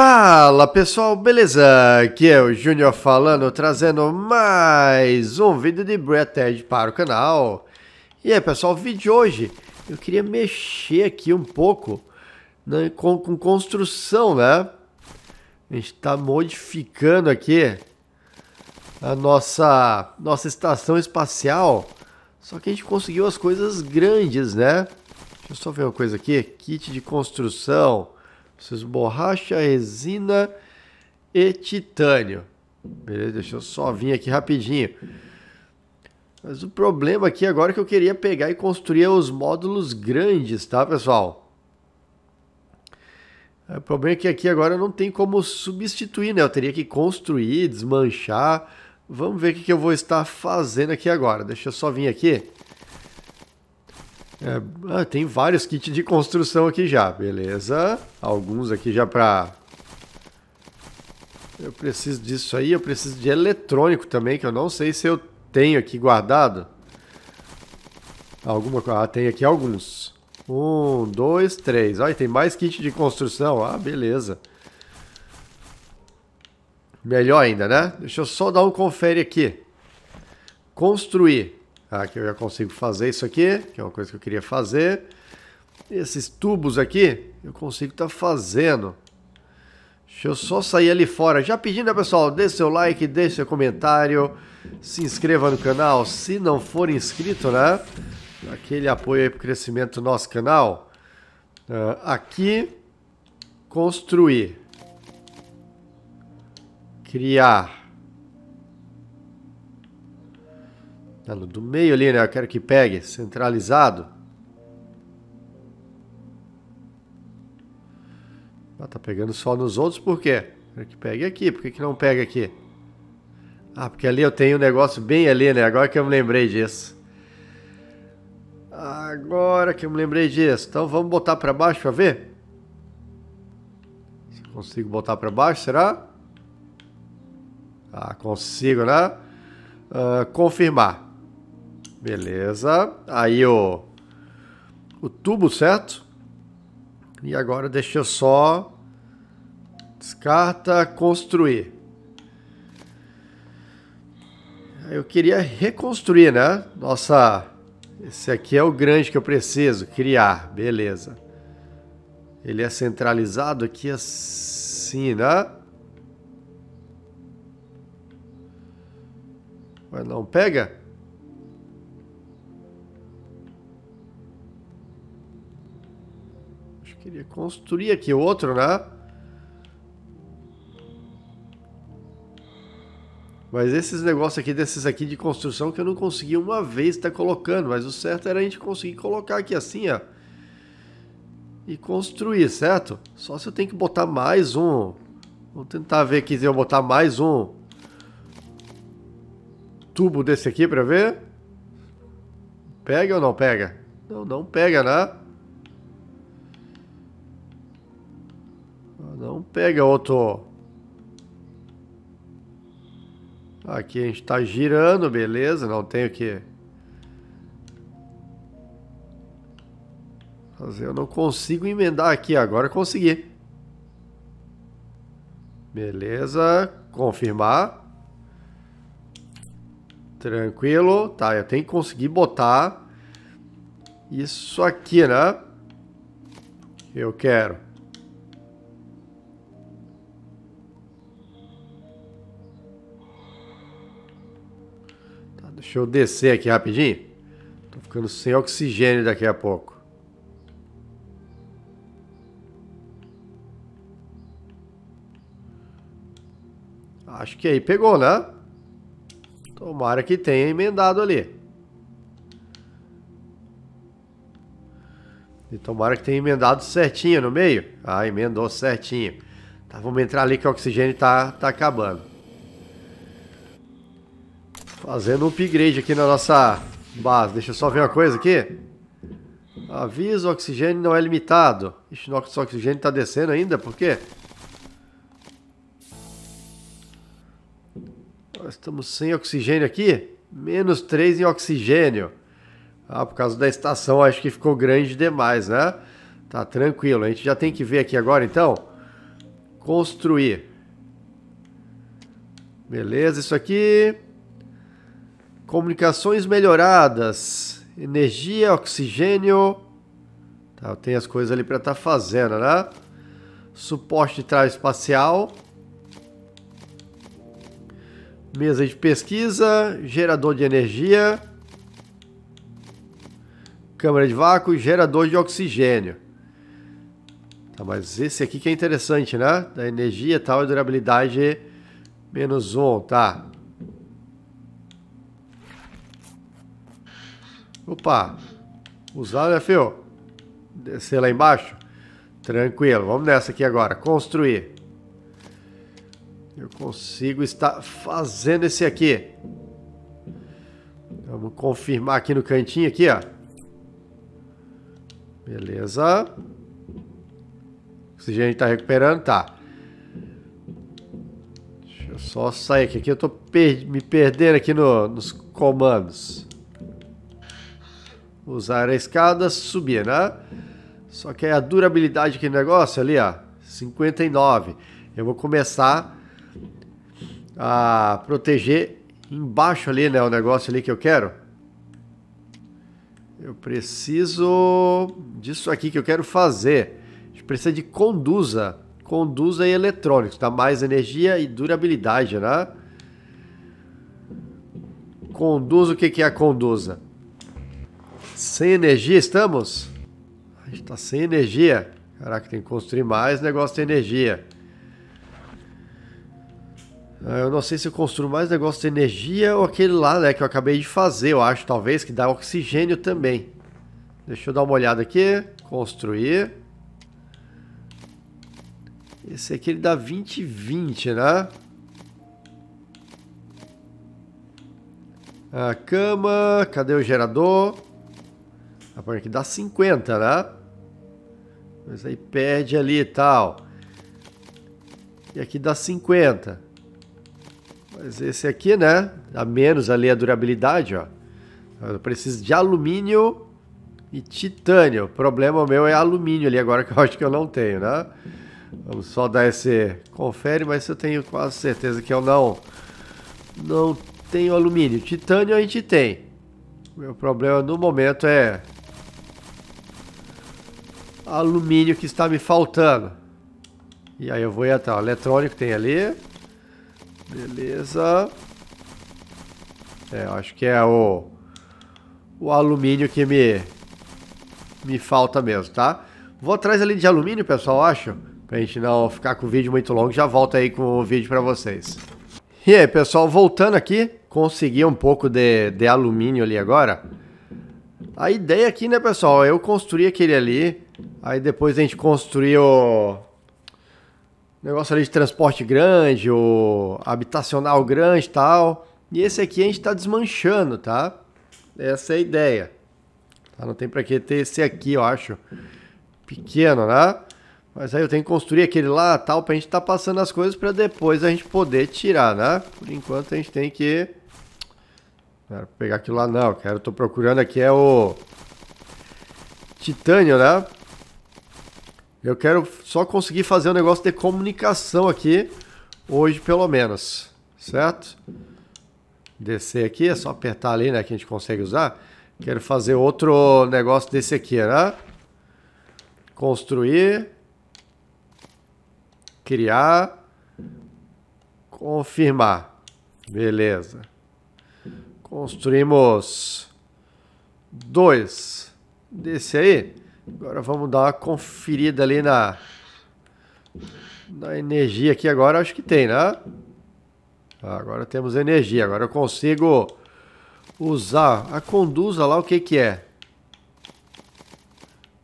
Fala pessoal, beleza? Aqui é o Júnior falando, trazendo mais um vídeo de Breath para o canal. E aí pessoal, o vídeo de hoje eu queria mexer aqui um pouco né, com, com, construção, né? A gente está modificando aqui a nossa, nossa estação espacial, só que a gente conseguiu as coisas grandes, né? Deixa eu só ver uma coisa aqui, kit de construção Preciso borracha, resina e titânio. Beleza, deixa eu só vir aqui rapidinho. Mas o problema aqui agora é que eu queria pegar e construir os módulos grandes, tá, pessoal? É, o problema é que aqui agora não tem como substituir, né? Eu teria que construir, desmanchar. Vamos ver o que eu vou estar fazendo aqui agora. Deixa eu só vir aqui. É, ah, tem vários kits de construção aqui já, beleza. Alguns aqui já para... Eu preciso disso aí, eu preciso de eletrônico também, que eu não sei se eu tenho aqui guardado. Alguma coisa. Ah, tem aqui alguns. Um, dois, três. Olha, tem mais kit de construção. Ah, beleza. Melhor ainda, né? Deixa eu só dar um confere aqui. Construir. Aqui ah, eu já consigo fazer isso aqui, que é uma coisa que eu queria fazer. Esses tubos aqui, eu consigo estar tá fazendo. Deixa eu só sair ali fora. Já pedindo, né, pessoal, deixe seu like, deixe seu comentário, se inscreva no canal, se não for inscrito, né? Aquele apoio aí o crescimento do nosso canal. Uh, aqui, construir. Criar. Tá no do meio ali, né? Eu quero que pegue, centralizado. Ah, tá pegando só nos outros, por quê? Quero que pegue aqui, por que, que não pega aqui? Ah, porque ali eu tenho um negócio bem ali, né? Agora que eu me lembrei disso. Agora que eu me lembrei disso. Então vamos botar para baixo para ver? Se consigo botar para baixo, será? Ah, consigo, né? Uh, confirmar. Beleza. Aí o, o tubo, certo? E agora deixa eu só... Descarta, construir. Eu queria reconstruir, né? Nossa, esse aqui é o grande que eu preciso, criar. Beleza. Ele é centralizado aqui assim, né? Mas não pega? Queria construir aqui outro, né? Mas esses negócios aqui, desses aqui de construção que eu não consegui uma vez estar tá colocando. Mas o certo era a gente conseguir colocar aqui assim, ó. E construir, certo? Só se eu tenho que botar mais um. Vou tentar ver aqui se eu botar mais um tubo desse aqui pra ver. Pega ou não pega? Não, não pega, né? Não pega outro. Aqui a gente tá girando, beleza. Não tem o que... Fazer, eu não consigo emendar aqui. Agora consegui. Beleza. Confirmar. Tranquilo. Tá, eu tenho que conseguir botar isso aqui, né? Eu quero. Deixa eu descer aqui rapidinho. Tô ficando sem oxigênio daqui a pouco. Acho que aí pegou, né? Tomara que tenha emendado ali. E tomara que tenha emendado certinho no meio. Ah, emendou certinho. Tá, vamos entrar ali que o oxigênio tá, tá acabando. Fazendo um upgrade aqui na nossa base. Deixa eu só ver uma coisa aqui. Aviso, oxigênio não é limitado. Ixi, nosso oxigênio tá descendo ainda, por quê? Nós estamos sem oxigênio aqui. Menos 3 em oxigênio. Ah, por causa da estação, acho que ficou grande demais, né? Tá tranquilo. A gente já tem que ver aqui agora, então. Construir. Beleza, isso aqui comunicações melhoradas, energia, oxigênio. Tá, tem as coisas ali para estar tá fazendo, né? Suporte de trás espacial. Mesa de pesquisa, gerador de energia, câmara de vácuo gerador de oxigênio. Tá, mas esse aqui que é interessante, né? Da energia tal e durabilidade menos um, tá? Opa, usado é né, fio. Descer lá embaixo? Tranquilo, vamos nessa aqui agora. Construir. Eu consigo estar fazendo esse aqui. Vamos confirmar aqui no cantinho aqui, ó. Beleza. O oxigênio está recuperando, tá. Deixa eu só sair aqui, aqui eu estou per me perdendo aqui no, nos comandos usar a escada, subir, né? Só que a durabilidade que negócio ali, ó, 59. Eu vou começar a proteger embaixo ali, né, o negócio ali que eu quero. Eu preciso disso aqui que eu quero fazer. A gente precisa de conduza, conduza e eletrônicos, dá mais energia e durabilidade, né? Conduza, o que que é a conduza? Sem energia estamos? A gente tá sem energia. Caraca, tem que construir mais negócio de energia. Ah, eu não sei se eu construo mais negócio de energia ou aquele lá, né, que eu acabei de fazer, eu acho, talvez, que dá oxigênio também. Deixa eu dar uma olhada aqui. Construir. Esse aqui ele dá 20 e 20, né? A cama, cadê o gerador? A partir que dá 50, né? Mas aí perde ali e tal. E aqui dá 50. Mas esse aqui, né? A menos ali a durabilidade, ó. Eu preciso de alumínio e titânio. O problema meu é alumínio ali agora, que eu acho que eu não tenho, né? Vamos só dar esse confere, mas eu tenho quase certeza que eu não, não tenho alumínio. Titânio a gente tem. O meu problema no momento é alumínio que está me faltando. E aí eu vou ir o Eletrônico tem ali. Beleza. É, acho que é o, o alumínio que me, me falta mesmo, tá? Vou atrás ali de alumínio, pessoal, acho. Pra gente não ficar com o vídeo muito longo, já volto aí com o vídeo pra vocês. E aí, pessoal, voltando aqui, consegui um pouco de, de alumínio ali agora. A ideia aqui, né, pessoal, eu construí aquele ali, Aí depois a gente construiu negócio ali de transporte grande, o habitacional grande e tal. E esse aqui a gente está desmanchando, tá? Essa é a ideia. Tá? Não tem para que ter esse aqui, eu acho. Pequeno, né? Mas aí eu tenho que construir aquele lá tal para a gente estar tá passando as coisas para depois a gente poder tirar, né? Por enquanto a gente tem que... Não quero pegar aquilo lá não, eu quero, tô procurando aqui é o... Titânio, né? Eu quero só conseguir fazer um negócio de comunicação aqui hoje, pelo menos, certo? Descer aqui, é só apertar ali, né, que a gente consegue usar. Quero fazer outro negócio desse aqui, né? Construir. Criar. Confirmar. Beleza. Construímos dois desse aí. Agora vamos dar uma conferida ali na, na energia aqui agora, acho que tem, né? Ah, agora temos energia, agora eu consigo usar a conduza lá, o que que é?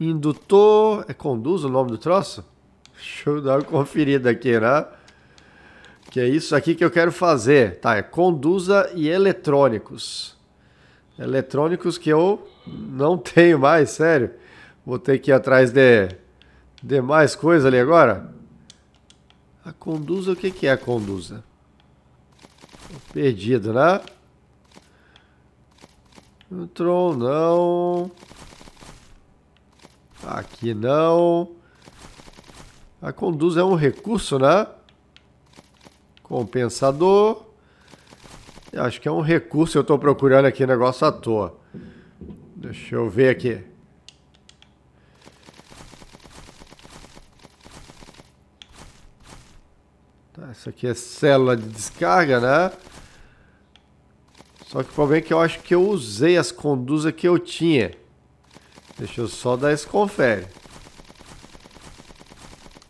Indutor, é conduza o nome do troço? Deixa eu dar uma conferida aqui, né? Que é isso aqui que eu quero fazer, tá? É conduza e eletrônicos. Eletrônicos que eu não tenho mais, sério. Vou ter que ir atrás de, de mais coisa ali agora. A conduza, o que, que é a conduza? Tô perdido, né? Entrou não. Aqui não. A conduza é um recurso, né? Compensador. acho que é um recurso. Eu estou procurando aqui negócio à toa. Deixa eu ver aqui. Isso aqui é célula de descarga, né? Só que o problema é que eu acho que eu usei as conduzas que eu tinha. Deixa eu só dar esse confere.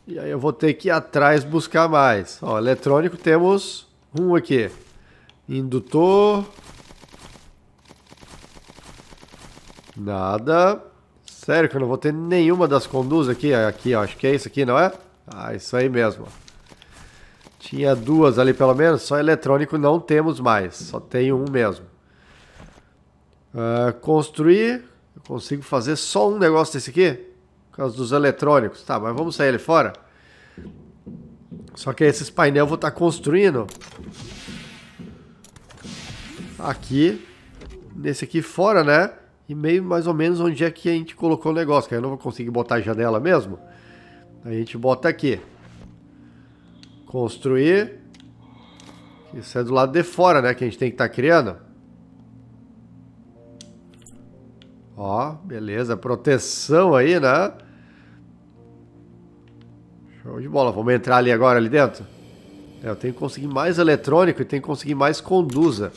E aí eu vou ter que ir atrás buscar mais. Ó, eletrônico temos um aqui. Indutor. Nada. Sério que eu não vou ter nenhuma das conduzas aqui? Aqui, ó, acho que é isso aqui, não é? Ah, isso aí mesmo, ó. Tinha duas ali pelo menos, só eletrônico não temos mais, só tem um mesmo. Uh, construir, eu consigo fazer só um negócio desse aqui? Por causa dos eletrônicos. Tá, mas vamos sair ele fora? Só que esses painéis eu vou estar tá construindo. Aqui. Nesse aqui fora, né? E meio mais ou menos onde é que a gente colocou o negócio. Que aí eu não vou conseguir botar a janela mesmo. A gente bota aqui. Construir. Isso é do lado de fora, né? Que a gente tem que estar tá criando. Ó, beleza. Proteção aí, né? Show de bola. Vamos entrar ali agora, ali dentro? É, eu tenho que conseguir mais eletrônico e tenho que conseguir mais conduza.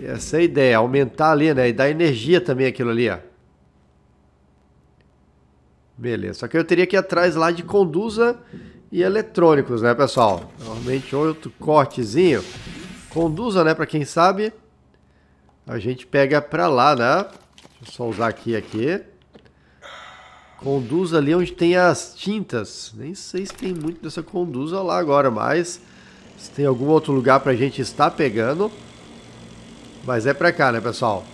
Essa é a ideia, aumentar ali, né? E dar energia também aquilo ali, ó. Beleza. Só que eu teria que ir atrás lá de conduza e eletrônicos, né, pessoal? Normalmente outro cortezinho. Conduza, né, para quem sabe. A gente pega para lá, né? Deixa eu só usar aqui aqui. Conduza ali onde tem as tintas. Nem sei se tem muito dessa conduza lá agora, mas se tem algum outro lugar pra gente estar pegando. Mas é pra cá, né, pessoal?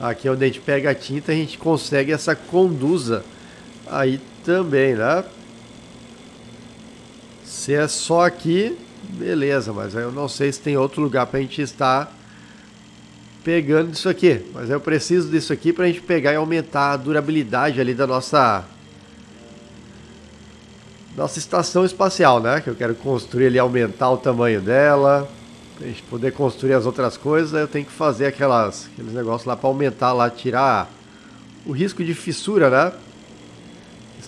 Aqui é onde a gente pega a tinta, a gente consegue essa conduza. Aí também, né? Se é só aqui, beleza, mas aí eu não sei se tem outro lugar para a gente estar pegando isso aqui. Mas eu preciso disso aqui para a gente pegar e aumentar a durabilidade ali da nossa nossa estação espacial, né? Que eu quero construir ali, aumentar o tamanho dela. Pra gente poder construir as outras coisas, eu tenho que fazer aquelas, aqueles negócios lá para aumentar lá, tirar o risco de fissura, né?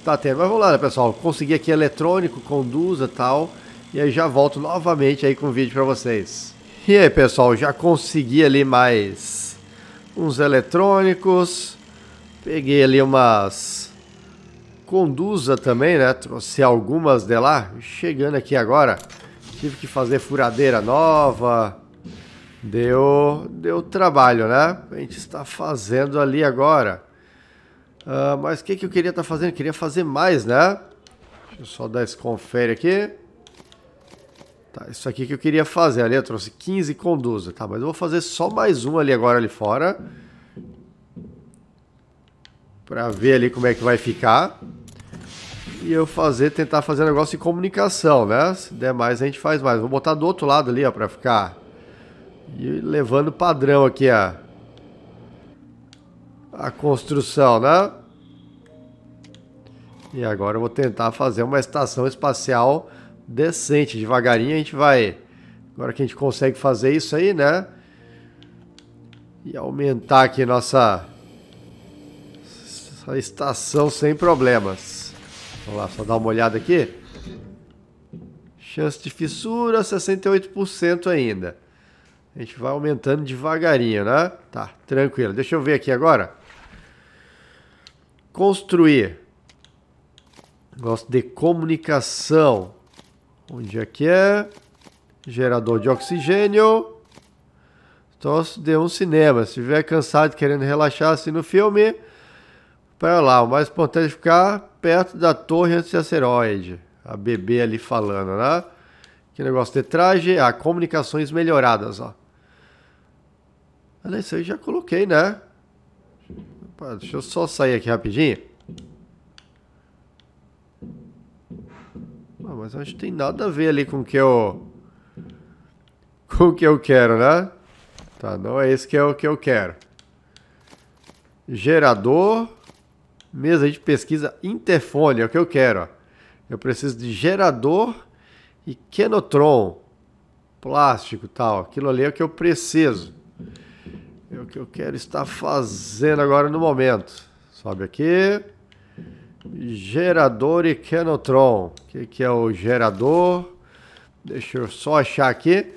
tá tendo. Mas vamos lá, né, pessoal? Consegui aqui eletrônico, conduza tal. E aí já volto novamente aí com o vídeo para vocês. E aí, pessoal, já consegui ali mais uns eletrônicos. Peguei ali umas conduza também, né? Trouxe algumas de lá. Chegando aqui agora, tive que fazer furadeira nova. Deu, deu trabalho, né? A gente está fazendo ali agora. Uh, mas o que, que eu queria estar tá fazendo? Eu queria fazer mais, né? Deixa eu só dar esse confere aqui. Tá, isso aqui que eu queria fazer ali, eu trouxe 15 conduza. Tá, mas eu vou fazer só mais um ali agora ali fora. Pra ver ali como é que vai ficar. E eu fazer, tentar fazer um negócio de comunicação, né? Se der mais a gente faz mais. Vou botar do outro lado ali, ó, pra ficar. E levando padrão aqui, ó. A construção, né? E agora eu vou tentar fazer uma estação espacial decente. Devagarinho a gente vai. Agora que a gente consegue fazer isso aí, né? E aumentar aqui nossa, Essa estação sem problemas. Vamos lá, só dar uma olhada aqui. Chance de fissura, 68% ainda. A gente vai aumentando devagarinho, né? Tá, tranquilo. Deixa eu ver aqui agora. Construir. Gosto de comunicação. Onde é que é? Gerador de oxigênio. Gosto de um cinema. Se estiver cansado querendo relaxar assim no filme, para lá. O mais importante é ficar perto da torre antes de asteroide. A bebê ali falando, né? Que negócio de traje. Ah, comunicações melhoradas, ó. Olha, isso aí já coloquei, né? Deixa eu só sair aqui rapidinho. mas acho que tem nada a ver ali com o que eu. Com o que eu quero, né? Tá, não é esse que é o que eu quero. Gerador. Mesa de pesquisa interfone, é o que eu quero. Ó. Eu preciso de gerador e Kenotron. Plástico tal. Aquilo ali é o que eu preciso. É o que eu quero estar fazendo agora no momento. Sobe aqui. Gerador e Kenotron. O que, que é o gerador? Deixa eu só achar aqui.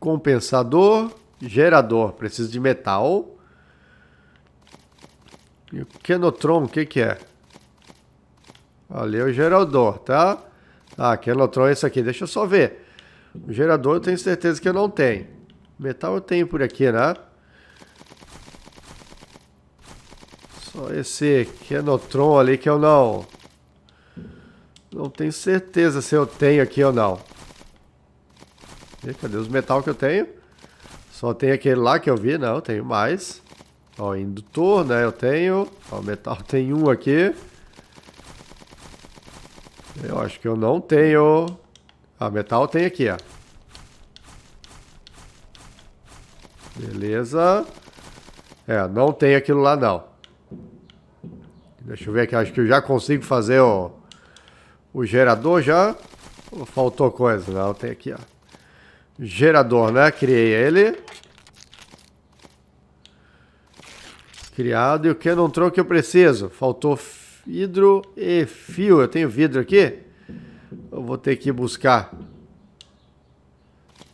Compensador, gerador. Preciso de metal. E o Kenotron, o que que é? Ali é o gerador, tá? Ah, Kenotron é esse aqui. Deixa eu só ver. O gerador eu tenho certeza que eu não tenho. Metal eu tenho por aqui, né? Só esse Kenotron é ali que eu é não... Não tenho certeza se eu tenho aqui ou não. E cadê os metal que eu tenho? Só tem aquele lá que eu vi, não, eu tenho mais. Ó, indutor, né, eu tenho. Ó, metal tem um aqui. Eu acho que eu não tenho... Ah, metal tem aqui, ó. Beleza. É, não tem aquilo lá não. Deixa eu ver aqui, acho que eu já consigo fazer o, o gerador já. Ou faltou coisa? Não, tem aqui, ó. Gerador, né? Criei ele. Criado. E o que não trouxe que eu preciso? Faltou vidro e fio. Eu tenho vidro aqui? Eu vou ter que buscar.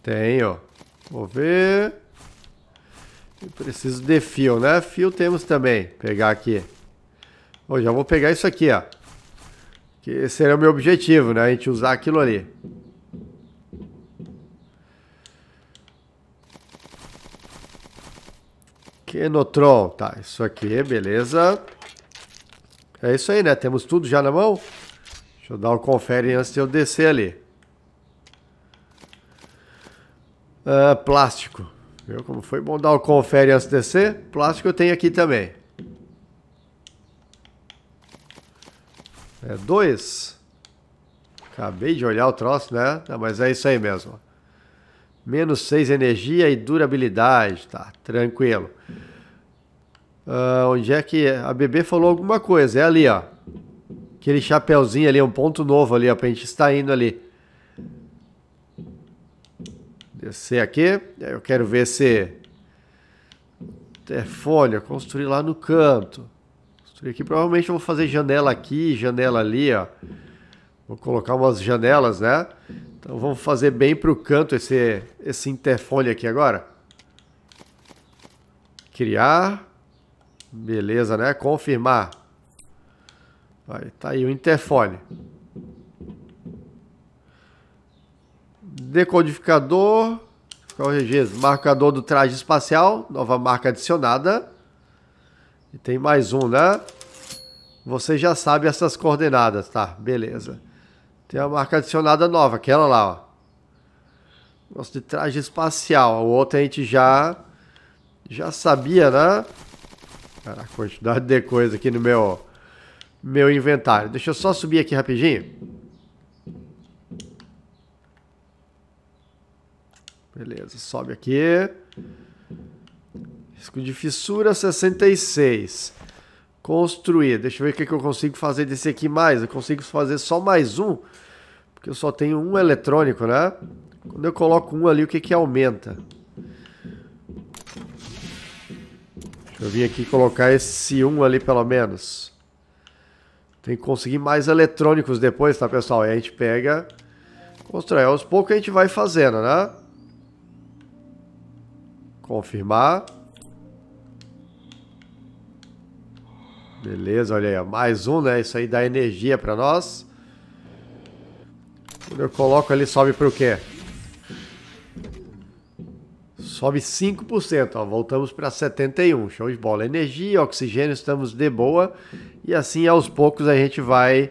Tenho. Vou ver. Eu preciso de fio, né? Fio temos também. Vou pegar aqui. Bom, já vou pegar isso aqui, ó. Que esse era o meu objetivo, né? A gente usar aquilo ali. Kenotron, tá, isso aqui, beleza. É isso aí, né? Temos tudo já na mão. Deixa eu dar um confere antes de eu descer ali. Ah, plástico. Viu como foi bom dar um confere antes de descer? Plástico eu tenho aqui também. É dois. Acabei de olhar o troço, né? Não, mas é isso aí mesmo. Menos 6 energia e durabilidade, tá? Tranquilo. Uh, onde é que... É? A bebê falou alguma coisa, é ali, ó. Aquele chapéuzinho ali, um ponto novo ali, ó, pra gente estar indo ali. Descer aqui. Eu quero ver se... Telefone, é folha construir lá no canto. Construir aqui. Provavelmente vou fazer janela aqui, janela ali, ó. Vou colocar umas janelas, né? Então vamos fazer bem pro canto esse, esse interfone aqui agora. Criar. Beleza, né? Confirmar. Vai, tá aí o interfone. Decodificador. Qual é o registro? Marcador do traje espacial. Nova marca adicionada. E tem mais um, né? Você já sabe essas coordenadas, tá? Beleza. Tem a marca adicionada nova, aquela lá, ó. Nosso de traje espacial. O outro a gente já já sabia, né? Cara, a quantidade de coisa aqui no meu meu inventário. Deixa eu só subir aqui rapidinho. Beleza, sobe aqui. Disco de fissura 66. Construir. Deixa eu ver o que, que eu consigo fazer desse aqui mais. Eu consigo fazer só mais um, porque eu só tenho um eletrônico, né? Quando eu coloco um ali, o que que aumenta? Deixa eu vir aqui colocar esse um ali pelo menos. Tem que conseguir mais eletrônicos depois, tá, pessoal? E a gente pega, constrói. Aos poucos a gente vai fazendo, né? Confirmar. Beleza, olha aí, ó. mais um, né? Isso aí dá energia pra nós. Quando eu coloco ali, sobe pro quê? Sobe 5%, ó. Voltamos para 71, show de bola. Energia, oxigênio, estamos de boa. E assim, aos poucos, a gente vai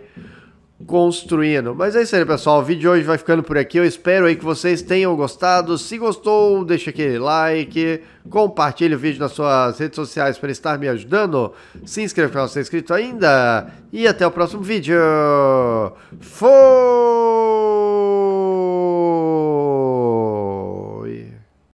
construindo. Mas é isso aí, pessoal. O vídeo de hoje vai ficando por aqui. Eu espero aí que vocês tenham gostado. Se gostou, deixa aquele like, compartilhe o vídeo nas suas redes sociais para estar me ajudando. Se inscreva se não ser inscrito ainda. E até o próximo vídeo. Fui!